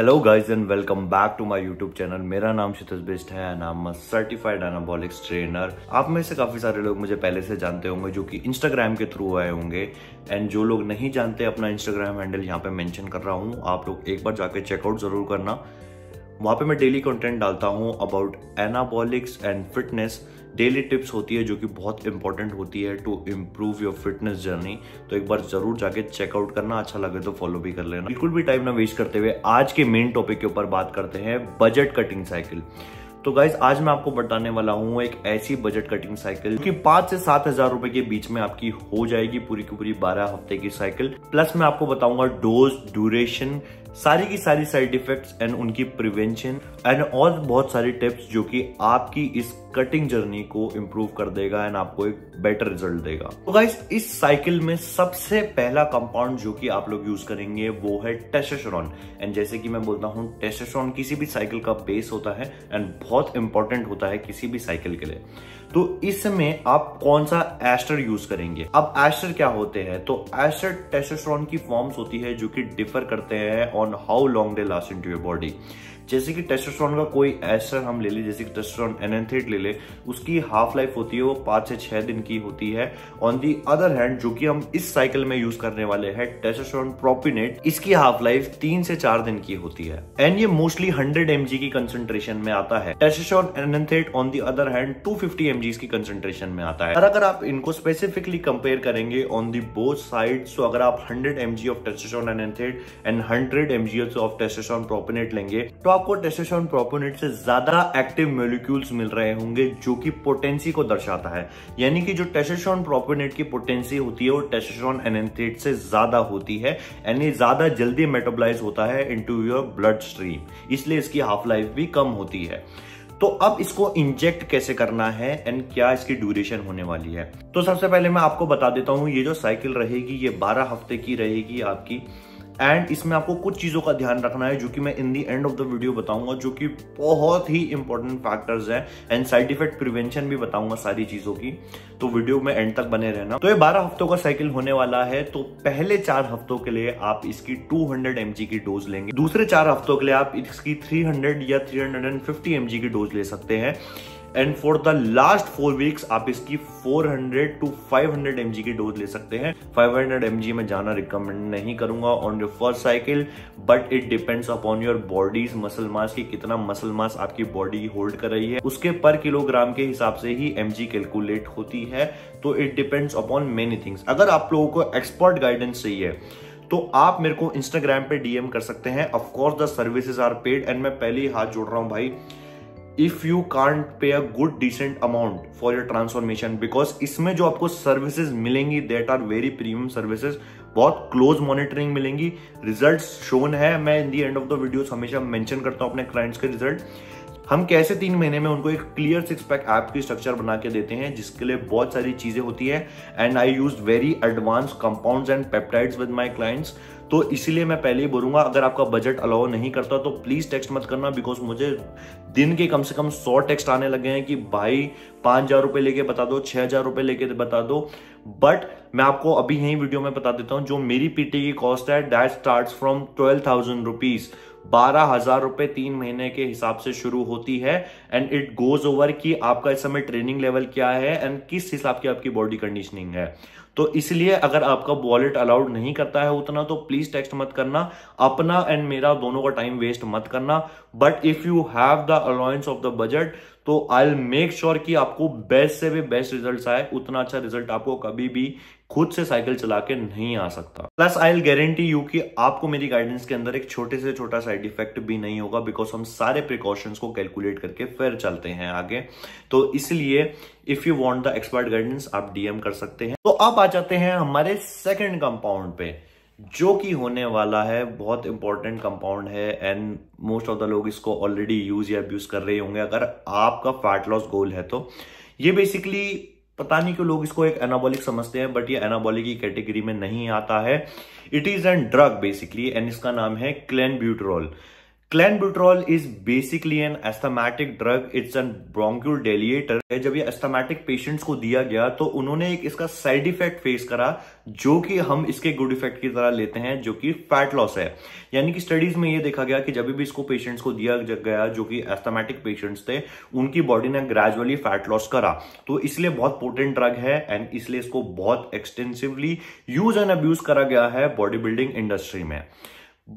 hello guys and welcome back to my YouTube channel मेरा नाम क्षितिज बिस्ट है and I certified anabolics trainer आप में से काफ़ी सारे लोग मुझे पहले से जानते होंगे जो कि इंस्टाग्राम के थ्रू आए होंगे एंड जो लोग नहीं जानते अपना इंस्टाग्राम हैंडल यहाँ पे मेंशन कर रहा हूँ आप लोग एक बार जाके चेकआउट ज़रूर करना वहाँ पे मैं डेली कंटेंट डालता हूँ about anabolics and fitness daily tips होती है जो कि बहुत इंपॉर्टेंट होती है to improve your fitness journey तो एक बार जरूर जाके चेकआउट करना अच्छा लगे तो फॉलो भी कर लेना बिल्कुल भी टाइम ना वेस्ट करते हुए आज के मेन टॉपिक के ऊपर बात करते हैं बजट कटिंग साइकिल तो गाइज आज मैं आपको बताने वाला हूँ एक ऐसी बजट कटिंग साइकिल जो कि पांच से सात हजार रुपए के बीच में आपकी हो जाएगी पूरी की पूरी बारह हफ्ते की साइकिल प्लस मैं आपको बताऊंगा डोज ड्यूरेशन सारी की सारी साइड इफेक्ट्स एंड उनकी प्रिवेंशन एंड और बहुत सारी टिप्स जो कि आपकी इस कटिंग जर्नी को इम्प्रूव कर देगा एंड आपको एक बेटर रिजल्ट देगा तो गाइस इस साइकिल में सबसे पहला कंपाउंड जो कि आप लोग यूज करेंगे वो है टेस्टोस्टेरोन एंड जैसे कि मैं बोलता हूँ टेस्टोस्टेरोन किसी भी साइकिल का बेस होता है एंड बहुत इंपॉर्टेंट होता है किसी भी साइकिल के लिए तो इसमें आप कौन सा एस्टर यूज करेंगे अब एस्टर क्या होते हैं तो एस्टर टेस्टोस्टेरोन की फॉर्म्स होती है जो कि डिफर करते हैं on how long they last into your body जैसे कि टेस्टोस्टेरोन का कोई ऐसा हम ले लें जैसे कि टेस्टोस्टेरोन एनेंथेट ले ले उसकी हाफ लाइफ होती है वो पाँच से छः दिन की होती है ऑन दी अदर हैंड जो कि हम इस साइकिल में यूज करने वाले हैं टेस्टोस्टेरोन प्रोपिनेट इसकी हाफ लाइफ तीन से चार दिन की होती है एंड ये मोस्टली हंड्रेड एम की कंसेंट्रेशन में आता है testosterone enanthate on the other hand two fifty की कंसेंट्रेशन में आता है और अगर आप इनको स्पेसिफिकली कंपेयर करेंगे on the both side so अगर आप hundred M of testosterone enanthate and hundred M of testosterone propionate लेंगे तो आप आपको टेस्टोस्टेरोन प्रोपोनेट से ज्यादा एक्टिव मोलिक्यूल्स मिल रहे होंगे जो कि पोटेंसी को दर्शाता है यानी कि जो टेस्टोस्टेरोन प्रोपोनेट की पोटेंसी होती है वो टेस्टोस्टेरोन एनेंथेट से ज्यादा होती है यानी ज्यादा जल्दी मेटाबोलाइज होता है इनटू योर ब्लड स्ट्रीम इसलिए इसकी हाफ लाइफ भी कम होती है तो अब इसको इंजेक्ट कैसे करना है एंड क्या इसकी ड्यूरेशन होने वाली है तो सबसे पहले मैं आपको बता देता हूं ये जो साइकिल रहेगी ये 12 हफ्ते की रहेगी आपकी एंड इसमें आपको कुछ चीज़ों का ध्यान रखना है जो कि मैं in the end of the video बताऊंगा जो कि बहुत ही इंपॉर्टेंट फैक्टर्स हैं एंड साइड इफेक्ट प्रिवेंशन भी बताऊंगा सारी चीज़ों की तो वीडियो में एंड तक बने रहना तो ये बारह हफ्तों का साइकिल होने वाला है तो पहले चार हफ्तों के लिए आप इसकी टू हंड्रेड की डोज लेंगे दूसरे चार हफ्तों के लिए आप इसकी थ्री या थ्री हंड्रेड की डोज ले सकते हैं and for the last four weeks आप इसकी 400 टू 500 mg की डोज ले सकते हैं 500 जी में जाना रिकमेंड नहीं करूंगा on your first cycle but it depends upon your body's muscle mass की कितना मसल मास आपकी बॉडी होल्ड कर रही है उसके पर किलोग्राम के हिसाब से ही एम कैलकुलेट होती है तो it depends upon many things अगर आप लोगों को एक्सपर्ट गाइडेंस चाहिए तो आप मेरे को इंस्टाग्राम पे डीएम कर सकते हैं of course the services are paid and मैं पहले ही हाथ जोड़ रहा हूँ भाई if you can't pay a good decent amount for your transformation because इसमें जो आपको सर्विसेज मिलेंगी that are very premium services बहुत क्लोज मॉनिटरिंग मिलेंगी रिजल्ट शोन है मैं in the end of the video हमेशा मैंशन करता हूं अपने क्लाइंट्स के रिजल्ट हम कैसे तीन महीने में उनको एक क्लियर सिक्स पैक ऐप की स्ट्रक्चर बना के देते हैं जिसके लिए बहुत सारी चीजें होती है and I use very advance compound and peptides with my clients तो इसीलिए मैं पहले ही बोलूंगा अगर आपका बजट अलाउ नहीं करता तो प्लीज़ टेक्स्ट मत करना बिकॉज मुझे दिन के कम से कम सौ टेक्स्ट आने लगे हैं कि भाई पांच हज़ार रुपए लेके बता दो छह हज़ार रुपए लेके बता दो बट मैं आपको अभी यही वीडियो में बता देता हूं जो मेरी पीटी की कॉस्ट है that start from twelve thousand rupees बारह हजार रुपए तीन महीने के हिसाब से शुरू होती है एंड इट गोज ओवर कि आपका इस समय ट्रेनिंग लेवल क्या है एंड किस हिसाब की आपकी बॉडी कंडीशनिंग है तो इसलिए अगर आपका वॉलेट अलाउड नहीं करता है उतना तो प्लीज टेक्स्ट मत करना अपना एंड मेरा दोनों का टाइम वेस्ट मत करना but if you have the allowance of the budget तो आई विल मेक श्योर कि आपको बेस्ट से भी बेस्ट रिजल्ट आए उतना अच्छा रिजल्ट आपको कभी भी खुद से साइकिल चला के नहीं आ सकता plus I will guarantee you कि आपको मेरी गाइडेंस के अंदर एक छोटे से छोटा साइड इफेक्ट भी नहीं होगा बिकॉज हम सारे प्रिकॉशंस को कैलकुलेट करके फिर चलते हैं आगे तो इसलिए if you want the expert guidance आप डीएम कर सकते हैं तो अब आ जाते हैं हमारे सेकेंड कंपाउंड पे जो कि होने वाला है बहुत इंपॉर्टेंट कंपाउंड है एंड मोस्ट ऑफ द लोग इसको ऑलरेडी यूज या अब्यूज कर रहे होंगे अगर आपका फैट लॉस गोल है तो ये बेसिकली पता नहीं क्यों लोग इसको एक एनाबॉलिक समझते हैं बट ये एनाबॉलिक की कैटेगरी में नहीं आता है it is an drug basically and इसका नाम है clenbuterol clenbuterol is basically an asthmatic drug it's an bronchodilator जब ये एस्थमेटिक पेशेंट्स को दिया गया तो उन्होंने एक इसका साइड इफेक्ट फेस करा जो कि हम इसके गुड इफेक्ट की तरह लेते हैं जो कि फैट लॉस है यानी कि स्टडीज में ये देखा गया कि जब भी इसको पेशेंट्स को दिया गया जो कि एस्थमेटिक पेशेंट्स थे उनकी बॉडी ने ग्रेजुअली फैट लॉस करा तो इसलिए बहुत पोटेंट ड्रग है एंड इसलिए इसको बहुत एक्सटेंसिवली यूज एंड अब्यूज करा गया है बॉडी बिल्डिंग इंडस्ट्री में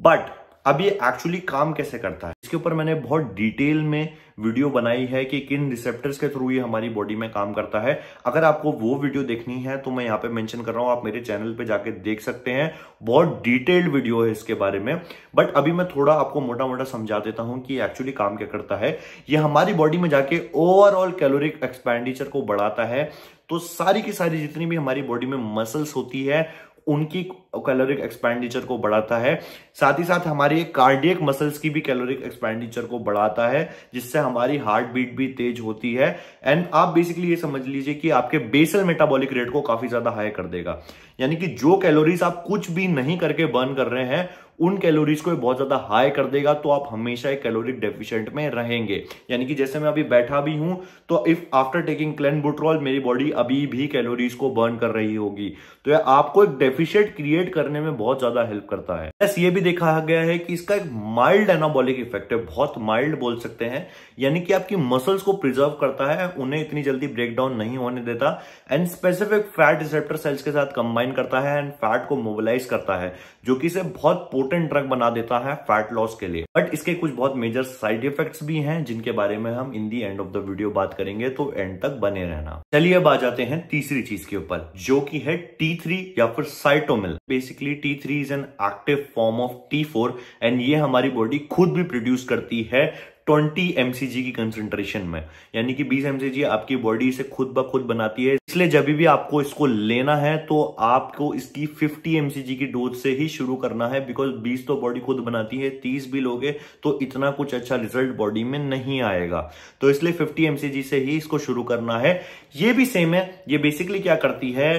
बट अब ये एक्चुअली काम कैसे करता है इसके ऊपर मैंने बहुत डिटेल में वीडियो बनाई है कि किन रिसेप्टर्स के थ्रू ये हमारी बॉडी में काम करता है अगर आपको वो वीडियो देखनी है तो मैं यहाँ पे मेंशन कर रहा हूँ आप मेरे चैनल पे जाके देख सकते हैं बहुत डिटेल्ड वीडियो है इसके बारे में बट अभी मैं थोड़ा आपको मोटा मोटा समझा देता हूँ कि एक्चुअली काम क्या करता है ये हमारी बॉडी में जाके ओवरऑल कैलोरिक एक्सपेंडिचर को बढ़ाता है तो सारी की सारी जितनी भी हमारी बॉडी में मसल्स होती है उनकी कैलोरिक एक्सपेंडिचर को बढ़ाता है साथ ही साथ हमारी कार्डियक मसल्स की भी कैलोरिक एक्सपेंडिचर को बढ़ाता है जिससे हमारी हार्ट बीट भी तेज होती है एंड आप बेसिकली ये समझ लीजिए कि आपके बेसल मेटाबॉलिक रेट को काफी ज्यादा हाई कर देगा यानी कि जो कैलोरीज आप कुछ भी नहीं करके बर्न कर रहे हैं उन कैलोरीज को बहुत ज्यादा हाई कर देगा तो आप हमेशा एक कैलोरी डेफिशिएंट में रहेंगे यानी कि जैसे मैं अभी बैठा भी हूं तो if after taking clenbuterol मेरी बॉडी अभी भी कैलोरीज को बर्न कर रही होगी तो यह आपको एक डेफिशिएंट क्रिएट करने में बहुत ज्यादा हेल्प करता है बस ये भी देखा गया है कि इसका एक माइल्ड एनाबॉलिक इफेक्ट है बहुत माइल्ड बोल सकते हैं यानी कि आपकी मसल्स को प्रिजर्व करता है उन्हें इतनी जल्दी ब्रेक डाउन नहीं होने देता and specific fat receptor cells के साथ कंबाइन करता है एंड फैट को मोबिलाइज करता है जो कि इसे बहुत पोटेंट ड्रग बना देता है फैट लॉस के लिए बट इसके कुछ बहुत मेजर साइड इफेक्ट्स भी हैं जिनके बारे में हम in the end of the video बात करेंगे तो एंड तक बने रहना चलिए अब आ जाते हैं तीसरी चीज के ऊपर जो कि है टी थ्री या फिर cytomel basically T three is an active form of T four and ये हमारी बॉडी खुद भी प्रोड्यूस करती है ट्वेंटी एमसीजी की कंसेंट्रेशन में यानी कि बीस एमसीजी आपकी बॉडी इसे खुद ब खुद बनाती है इसलिए जब भी आपको इसको लेना है तो आपको इसकी फिफ्टी एमसीजी की डोज से ही शुरू करना है बिकॉज बीस तो बॉडी खुद बनाती है तीस भी लोगे तो इतना कुछ अच्छा रिजल्ट बॉडी में नहीं आएगा तो इसलिए फिफ्टी एमसीजी से ही इसको शुरू करना है ये भी सेम है ये बेसिकली क्या करती है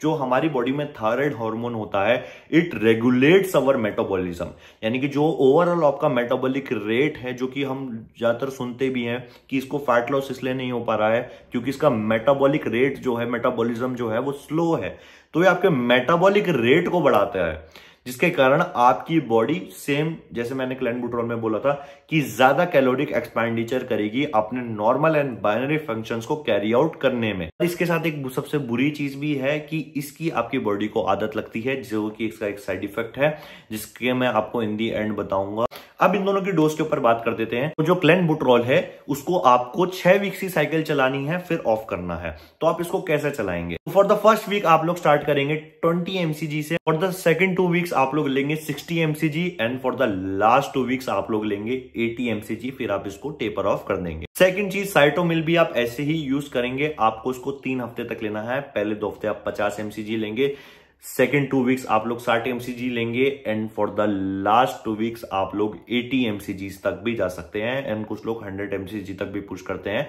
जो हमारी बॉडी में थायराइड हार्मोन होता है इट रेगुलेट्स अवर मेटाबॉलिज्म यानी कि जो ओवरऑल आपका मेटाबॉलिक रेट है जो कि हम ज़्यादातर सुनते भी हैं कि इसको फैट लॉस इसलिए नहीं हो पा रहा है क्योंकि इसका मेटाबॉलिक रेट जो है मेटाबॉलिज्म जो है वो स्लो है तो ये आपके मेटाबॉलिक रेट को बढ़ाता है जिसके कारण आपकी बॉडी सेम जैसे मैंने क्लैंड बुट्रोल में बोला था कि ज्यादा कैलोरिक एक्सपेंडिचर करेगी अपने नॉर्मल एंड बाइनरी फंक्शंस को कैरी आउट करने में इसके साथ एक सबसे बुरी चीज भी है कि इसकी आपकी बॉडी को आदत लगती है जो कि इसका एक साइड इफेक्ट है जिसके मैं आपको इन दी एंड बताऊंगा अब इन दोनों की डोज के ऊपर बात कर देते हैं तो जो क्लैन बुट्रोल है उसको आपको छह वीक की साइकिल चलानी है फिर ऑफ करना है तो आप इसको कैसे चलाएंगे फॉर द फर्स्ट वीक आप लोग स्टार्ट करेंगे 20 एमसीजी से for the second two weeks आप लोग लेंगे 60 G and for the last two weeks आप लोग लेंगे 80 जी फिर आप इसको टेपर ऑफ कर देंगे सेकंड चीज साइटोमिल भी आप ऐसे ही यूज करेंगे आपको इसको तीन हफ्ते तक लेना है पहले दो हफ्ते आप 50 जी लेंगे सेकेंड टू वीक्स आप लोग 60 जी लेंगे and for the last two weeks आप लोग 80 जी तक भी जा सकते हैं एंड कुछ लोग 100 जी तक भी पुश करते हैं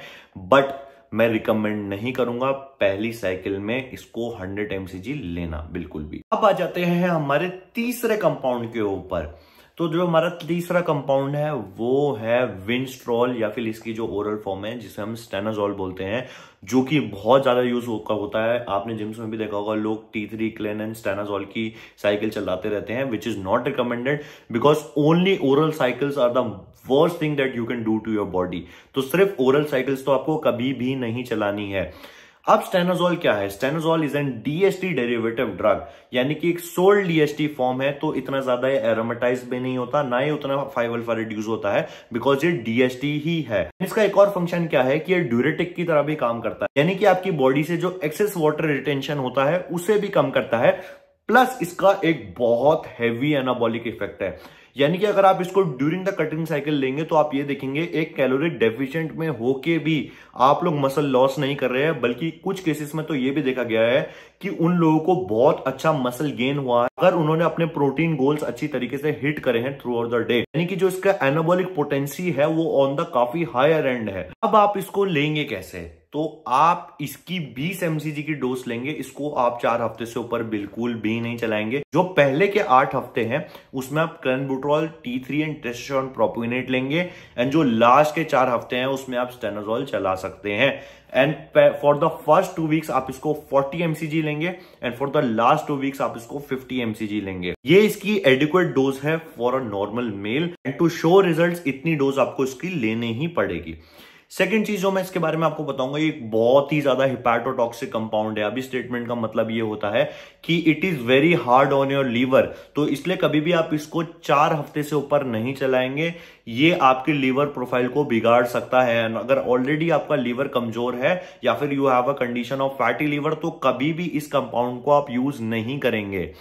बट मैं रिकमेंड नहीं करूंगा पहली साइकिल में इसको 100 एमसीजी लेना बिल्कुल भी अब आ जाते हैं हमारे तीसरे कंपाउंड के ऊपर तो जो हमारा तीसरा कंपाउंड है वो है विंस्ट्रॉल या फिर इसकी जो ओरल फॉर्म है जिसे हम स्टेनाजॉल बोलते हैं जो कि बहुत ज्यादा यूज होकर होता है आपने जिम्स में भी देखा होगा लोग T three clen and stanozolol की साइकिल चलाते रहते हैं which is not recommended because only oral cycles are the worst thing that you can do to your body तो सिर्फ ओरल साइकिल्स तो आपको कभी भी नहीं चलानी है अब स्टेनोजॉल क्या है stanozolol is an DST derivative drug यानी कि एक सोल्ड डीएसटी फॉर्म है तो इतना ज्यादा ये एरोमेटाइज भी नहीं होता ना ही उतना फाइव अल्फा रिड्यूस होता है बिकॉज ये डीएसटी ही है इसका एक और फंक्शन क्या है कि ये ड्यूरेटिक की तरह भी काम करता है यानी कि आपकी बॉडी से जो एक्सेस वाटर रिटेंशन होता है उसे भी कम करता है प्लस इसका एक बहुत हैवी एनाबॉलिक इफेक्ट है यानी कि अगर आप इसको ड्यूरिंग द कटिंग साइकिल लेंगे तो आप ये देखेंगे एक कैलोरी डेफिशिएंट में होके भी आप लोग मसल लॉस नहीं कर रहे हैं बल्कि कुछ केसेस में तो ये भी देखा गया है कि उन लोगों को बहुत अच्छा मसल गेन हुआ है अगर उन्होंने अपने प्रोटीन गोल्स अच्छी तरीके से हिट करे हैं थ्रू आउट द डे यानी कि जो इसका एनाबोलिक पोटेंसी है वो ऑन द काफी हायर एंड है अब आप इसको लेंगे कैसे तो आप इसकी 20 एमसीजी की डोज लेंगे इसको आप चार हफ्ते से ऊपर बिल्कुल भी नहीं चलाएंगे जो पहले के आठ हफ्ते हैं उसमें आप clenbuterol T three and testosterone propionate लेंगे एंड जो लास्ट के चार हफ्ते हैं उसमें आप स्टेनोजोल चला सकते हैं and for the first two weeks आप इसको 40 एमसीजी लेंगे and for the last two weeks आप इसको 50 एमसीजी लेंगे ये इसकी एडिक्वेट डोज है for a normal male and to show result इतनी डोज आपको इसकी लेने ही पड़ेगी सेकेंड चीज जो मैं इसके बारे में आपको बताऊंगा ये बहुत ही ज्यादा हिपैटोटॉक्सिक कंपाउंड है अभी स्टेटमेंट का मतलब ये होता है कि it is very hard on your liver तो इसलिए कभी भी आप इसको चार हफ्ते से ऊपर नहीं चलाएंगे ये आपके लीवर प्रोफाइल को बिगाड़ सकता है अगर ऑलरेडी आपका लीवर कमजोर है या फिर you have a condition of fatty liver तो कभी भी इस कंपाउंड को आप यूज नहीं करेंगे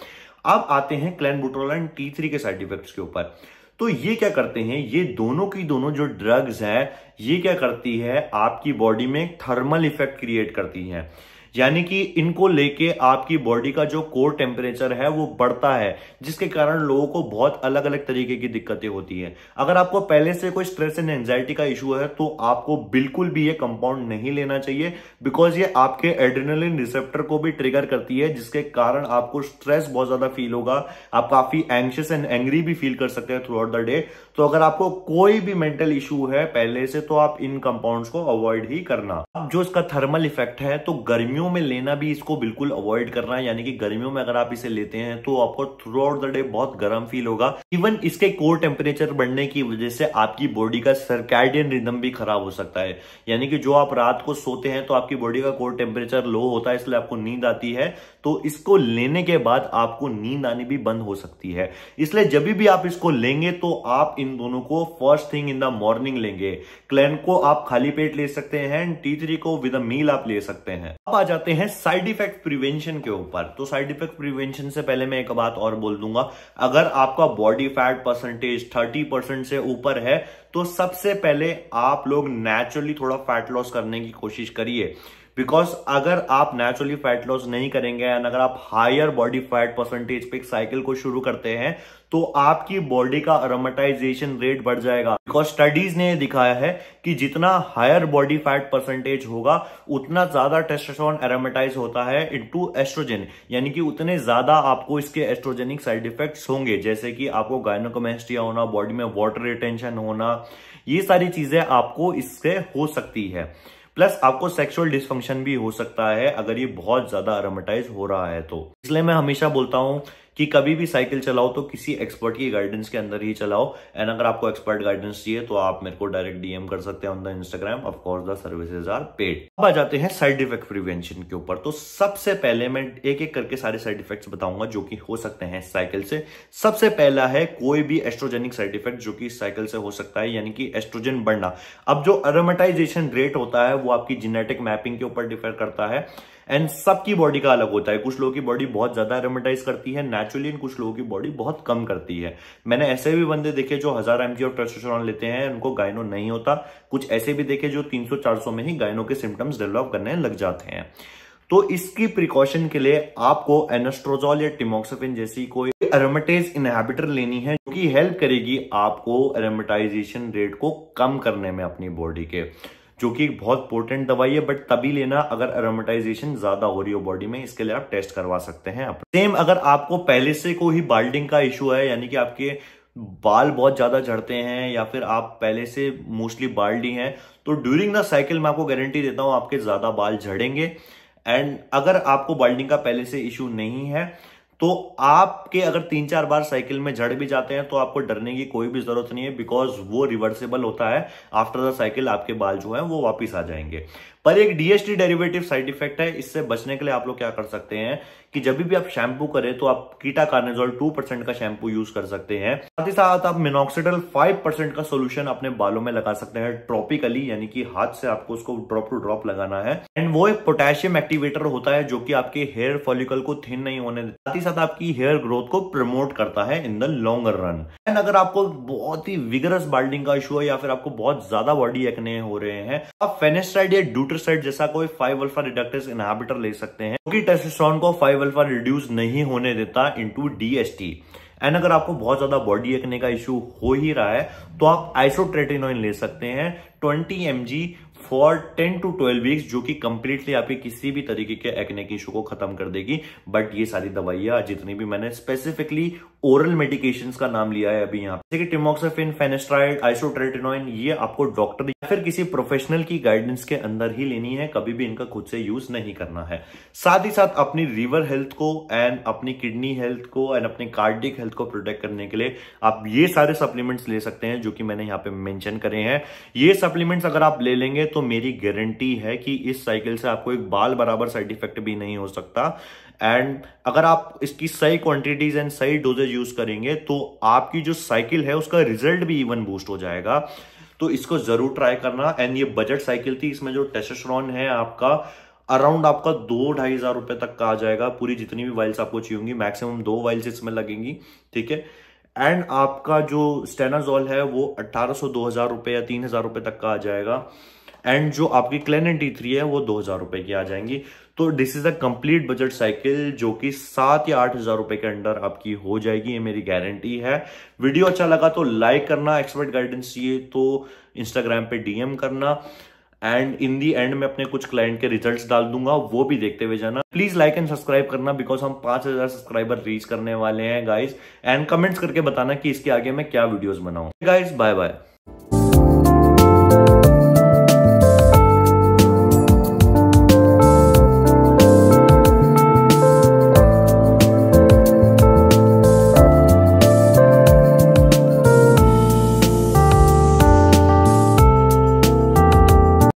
अब आते हैं clenbuterol and T three के साइड इफेक्ट्स के ऊपर तो ये क्या करते हैं ये दोनों की दोनों जो ड्रग्स हैं ये क्या करती है आपकी बॉडी में थर्मल इफेक्ट क्रिएट करती है यानी कि इनको लेके आपकी बॉडी का जो कोर टेम्परेचर है वो बढ़ता है जिसके कारण लोगों को बहुत अलग अलग तरीके की दिक्कतें होती हैं अगर आपको पहले से कोई स्ट्रेस एंड एंजाइटी का इशू है तो आपको बिल्कुल भी ये कंपाउंड नहीं लेना चाहिए बिकॉज ये आपके एड्रेनलिन रिसेप्टर को भी ट्रिगर करती है जिसके कारण आपको स्ट्रेस बहुत ज्यादा फील होगा आप काफी एंशियस एंड एंग्री भी फील कर सकते हैं थ्रू आउट द डे तो अगर आपको कोई भी मेंटल इशू है पहले से तो आप इन कंपाउंड को अवॉइड ही करना अब जो इसका थर्मल इफेक्ट है तो गर्मियों गर्मियों में लेना भी इसको बिल्कुल अवॉइड करना है यानी कि गर्मियों में अगर आप इसे लेते हैं तो आपको थ्रू आउट द डे बहुत गर्म फील होगा इवन इसके कोर टेम्परेचर बढ़ने की वजह से आपकी बॉडी का सरकैडियन रिदम भी खराब हो सकता है यानी कि जो आप रात को सोते हैं तो आपकी बॉडी का कोर टेम्परेचर लो होता है इसलिए आपको नींद आती है तो इसको लेने के बाद आपको नींद आनी भी बंद हो सकती है इसलिए जब भी आप इसको लेंगे तो आप इन दोनों को first thing in the morning लेंगे क्लैन को आप खाली पेट ले सकते हैं टी थ्री को विद मील आप ले सकते हैं अब आ जाते जाते हैं साइड इफेक्ट प्रिवेंशन के ऊपर तो साइड इफेक्ट प्रिवेंशन से पहले मैं एक बात और बोल दूंगा अगर आपका body fat percentage thirty percent से ऊपर है तो सबसे पहले आप लोग नेचुरली थोड़ा फैट लॉस करने की कोशिश करिए बिकॉज अगर आप नेचुरली फैट लॉस नहीं करेंगे एंड अगर आप हायर बॉडी फैट परसेंटेज पे एक साइकिल को शुरू करते हैं तो आपकी बॉडी का अरोमेटाइजेशन रेट बढ़ जाएगा बिकॉज स्टडीज ने दिखाया है कि जितना हायर बॉडी फैट परसेंटेज होगा उतना ज्यादा टेस्टोस्टेरोन एरोमेटाइज होता है इनटू एस्ट्रोजन यानी कि उतने ज्यादा आपको इसके एस्ट्रोजेनिक साइड इफेक्ट्स होंगे जैसे कि आपको गायनोकोमेस्टिया होना बॉडी में वॉटर रिटेंशन होना ये सारी चीजें आपको इससे हो सकती है प्लस आपको सेक्सुअल डिसफंक्शन भी हो सकता है अगर ये बहुत ज्यादा अरोमेटाइज हो रहा है तो इसलिए मैं हमेशा बोलता हूँ कि कभी भी साइकिल चलाओ तो किसी एक्सपर्ट की गाइडेंस के अंदर ही चलाओ एंड अगर आपको एक्सपर्ट गाइडेंस चाहिए तो आप मेरे को डायरेक्ट डीएम कर सकते हैं on the Instagram of course the services are paid अब आ जाते हैं साइड इफेक्ट प्रिवेंशन के ऊपर तो सबसे पहले मैं एक एक करके सारे साइड इफेक्ट्स बताऊंगा जो कि हो सकते हैं साइकिल से सबसे पहला है कोई भी एस्ट्रोजेनिक साइड इफेक्ट जो कि साइकिल से हो सकता है यानी कि एस्ट्रोजन बढ़ना अब जो अरोमेटाइजेशन रेट होता है वो आपकी जीनेटिक मैपिंग के ऊपर डिफर करता है एंड सबकी बॉडी का अलग होता है कुछ लोगों की बॉडी बहुत ज्यादा एरोमेटाइज करती है नेचुरली एंड कुछ लोगों की बॉडी बहुत कम करती है मैंने ऐसे भी बंदे देखे जो हजार एम ऑफ टेस्टोस्टेरोन लेते हैं उनको गायनो नहीं होता कुछ ऐसे भी देखे जो 300-400 में ही गायनो के सिम्टम्स डेवलप करने लग जाते हैं तो इसकी प्रिकॉशन के लिए आपको एनेस्ट्रोजोल या टिमोक्सोफिन जैसी कोई एरोमेटाइज इनहेबिटर लेनी है जो कि हेल्प करेगी आपको एरोमेटाइजेशन रेट को कम करने में अपनी बॉडी के जो कि एक बहुत पोर्टेंट दवाई है बट तभी लेना अगर अरोमेटाइजेशन ज्यादा हो रही हो बॉडी में इसके लिए आप टेस्ट करवा सकते हैं सेम अगर आपको पहले से कोई बाल्डिंग का इशू है यानी कि आपके बाल बहुत ज्यादा झड़ते हैं या फिर आप पहले से मोस्टली बाल्डी हैं तो ड्यूरिंग द साइकिल मैं आपको गारंटी देता हूं आपके ज्यादा बाल झड़ेंगे एंड अगर आपको बाल्डिंग का पहले से इशू नहीं है तो आपके अगर तीन चार बार साइकिल में झड़ भी जाते हैं तो आपको डरने की कोई भी जरूरत नहीं है बिकॉज वो रिवर्सेबल होता है आफ्टर द साइकिल आपके बाल जो है वो वापिस आ जाएंगे पर एक डीएसटी डेरिवेटिव साइड इफेक्ट है इससे बचने के लिए आप लोग क्या कर सकते हैं कि जब भी आप शैम्पू करें तो आप कीटा कार्नेजोल टू परसेंट का शैम्पू यूज कर सकते हैं साथ ही साथ आप मिनोक्सीडल फाइव परसेंट का सोल्यूशन अपने बालों में लगा सकते हैं ट्रॉपिकली यानी कि हाथ से आपको उसको ड्रॉप टू ड्रॉप लगाना है एंड वो एक पोटेशियम एक्टिवेटर होता है जो कि आपके हेयर फॉलिकल को थिन नहीं होने साथ ही साथ आपकी हेयर ग्रोथ को प्रमोट करता है in the longer run and अगर आपको बहुत ही विगरस बाल्डिंग का इशू है या फिर आपको बहुत ज्यादा बॉडी एक्ने हो रहे हैं तो आप फेनेस्ट्राइड या ड्यूटर एट्रोसाइड जैसा कोई फाइव अल्फा रिडक्टेस इनहेबिटर ले सकते हैं क्योंकि टेस्टोस्टेरोन को फाइव अल्फा रिड्यूस नहीं होने देता इनटू डीएसटी एंड अगर आपको बहुत ज्यादा बॉडी एक्ने का इश्यू हो ही रहा है तो आप आइसोट्रेटिनोइन ले सकते हैं 20 M for ten to twelve weeks जो कि कंप्लीटली आपके किसी भी तरीके के एक्ने के इशू को खत्म कर देगी बट ये सारी दवाइयां जितनी भी मैंने स्पेसिफिकली ओरल मेडिकेशन का नाम लिया है अभी यहाँ जैसे कि टिमोक्सोफिन फेनेस्ट्राइड आइसोट्रेटिनोइन ये आपको डॉक्टर या फिर किसी प्रोफेशनल की गाइडेंस के अंदर ही लेनी है कभी भी इनका खुद से यूज नहीं करना है साथ ही साथ अपनी रिवर हेल्थ को एंड अपनी किडनी हेल्थ को एंड अपने कार्डिक हेल्थ को प्रोटेक्ट करने के लिए आप ये सारे सप्लीमेंट्स ले सकते हैं जो कि मैंने यहाँ पे मेंशन करे हैं ये सप्लीमेंट्स अगर आप ले लेंगे तो तो मेरी गारंटी है कि इस साइकिल से आपको एक बाल बराबर साइड इफेक्ट भी नहीं हो सकता एंड अगर आप इसकी सही क्वांटिटीज एंड सही डोजेज यूज करेंगे तो आपकी जो साइकिल है उसका रिजल्ट भी इवन बूस्ट हो जाएगा तो इसको जरूर ट्राई करना एंड ये बजट साइकिल थी इसमें जो टेस्टोस्टेरोन है आपका अराउंड आपका दो ढाई हजार रुपए तक का आ जाएगा पूरी जितनी भी वाइल्स आपको चाहिए होंगी मैक्सिमम दो वाइल्स इसमें लगेंगी ठीक है एंड आपका जो स्टेनाजॉल है वो अट्ठारह सौ दो हजार रुपए या तीन हजार रुपए तक का आ जाएगा एंड जो आपकी क्लैनन टी थ्री है वो दो हज़ार रुपए की आ जाएंगी तो this is a complete budget cycle जो कि सात या आठ हज़ार रुपए के अंडर आपकी हो जाएगी ये मेरी गारंटी है वीडियो अच्छा लगा तो लाइक करना एक्सपर्ट गाइडेंस चाहिए तो इंस्टाग्राम पे डीएम करना एंड इन दी एंड में अपने कुछ क्लाइंट के रिजल्ट्स डाल दूंगा वो भी देखते हुए जाना प्लीज लाइक एंड सब्सक्राइब करना बिकॉज हम 5000 सब्सक्राइबर रीच करने वाले हैं गाइस एंड कमेंट्स करके बताना कि इसके आगे मैं क्या वीडियोस बनाऊं गाइस बाय बाय